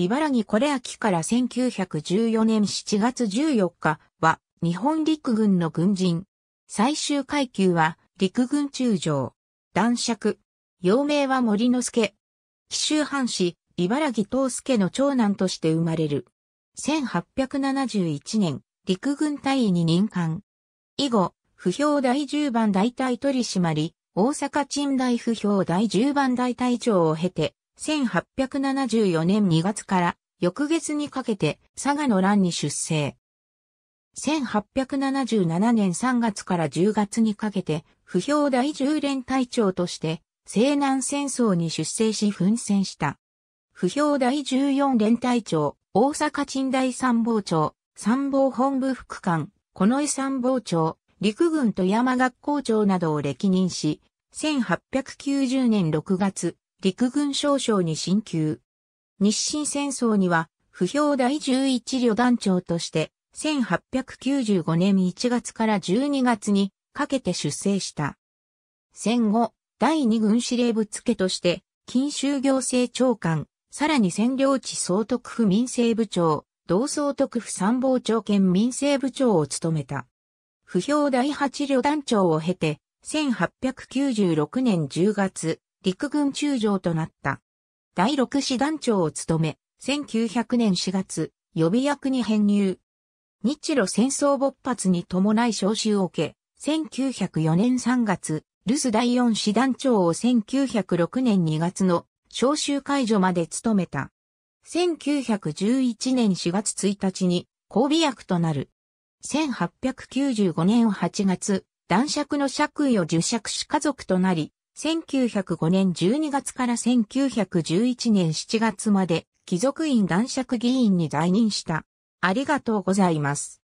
茨城これ秋から1914年7月14日は日本陸軍の軍人。最終階級は陸軍中将。男爵。幼名は森之助。紀州藩士、茨城東助の長男として生まれる。1871年、陸軍隊員に任官。以後、不評第10番大隊取締、大阪鎮大不評第10番大隊長を経て、1874年2月から翌月にかけて佐賀の乱に出征。1877年3月から10月にかけて不評大十連隊長として西南戦争に出征し奮戦した。不評第14連隊長、大阪鎮大参謀長、参謀本部副官、近衛参謀長、陸軍富山学校長などを歴任し、1890年6月、陸軍少将に進級。日清戦争には、不評第11旅団長として、1895年1月から12月にかけて出征した。戦後、第2軍司令部付として、金州行政長官、さらに占領地総督府民政部長、同総督府参謀長兼民政部長を務めた。不評第8旅団長を経て、1896年10月、陸軍中将となった。第六師団長を務め、1900年4月、予備役に編入。日露戦争勃発に伴い召集を受け、1904年3月、留守第四師団長を1906年2月の召集解除まで務めた。1911年4月1日に交尾役となる。1895年8月、男爵の爵位を受爵し家族となり、1905年12月から1911年7月まで貴族院男爵議員に在任した。ありがとうございます。